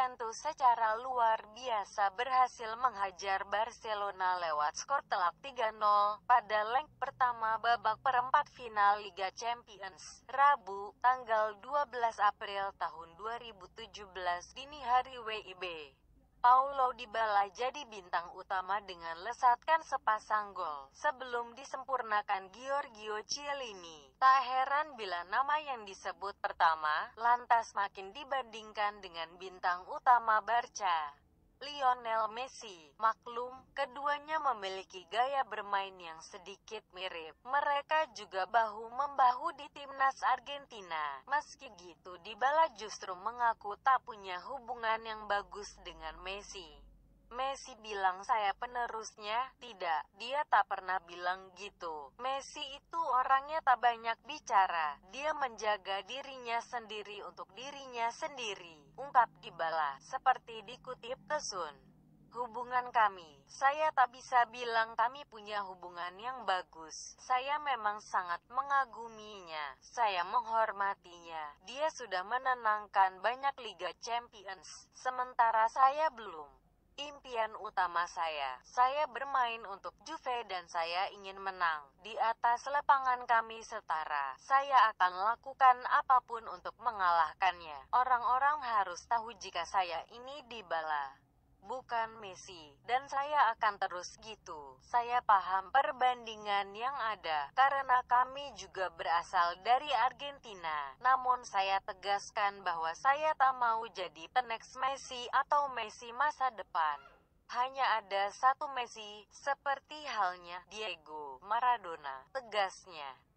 Juventus secara luar biasa berhasil menghajar Barcelona lewat skor telak 3-0 pada leg pertama babak perempat final Liga Champions, Rabu, tanggal 12 April tahun 2017 dini hari WIB. Paulo Dybala jadi bintang utama dengan lesatkan sepasang gol sebelum disempurnakan Giorgio Chiellini. Tak heran bila nama yang disebut pertama lantas makin dibandingkan dengan bintang utama Barca. Lionel Messi. Maklum, keduanya memiliki gaya bermain yang sedikit mirip. Mereka juga bahu-membahu di timnas Argentina. Meski gitu, Dybala justru mengaku tak punya hubungan yang bagus dengan Messi. Messi bilang saya penerusnya, tidak, dia tak pernah bilang gitu. Messi itu orangnya tak banyak bicara, dia menjaga dirinya sendiri untuk dirinya sendiri, ungkap Dybala, seperti dikutip Kesun hubungan kami. Saya tak bisa bilang kami punya hubungan yang bagus. Saya memang sangat mengaguminya. Saya menghormatinya. Dia sudah menenangkan banyak Liga Champions, sementara saya belum impian utama saya. Saya bermain untuk Juve dan saya ingin menang. Di atas lapangan kami setara. Saya akan lakukan apapun untuk mengalahkannya. Orang-orang harus tahu jika saya ini dibalas bukan Messi, dan saya akan terus gitu. Saya paham perbandingan yang ada, karena kami juga berasal dari Argentina. Namun saya tegaskan bahwa saya tak mau jadi the next Messi atau Messi masa depan. Hanya ada satu Messi, seperti halnya Diego Maradona, tegasnya.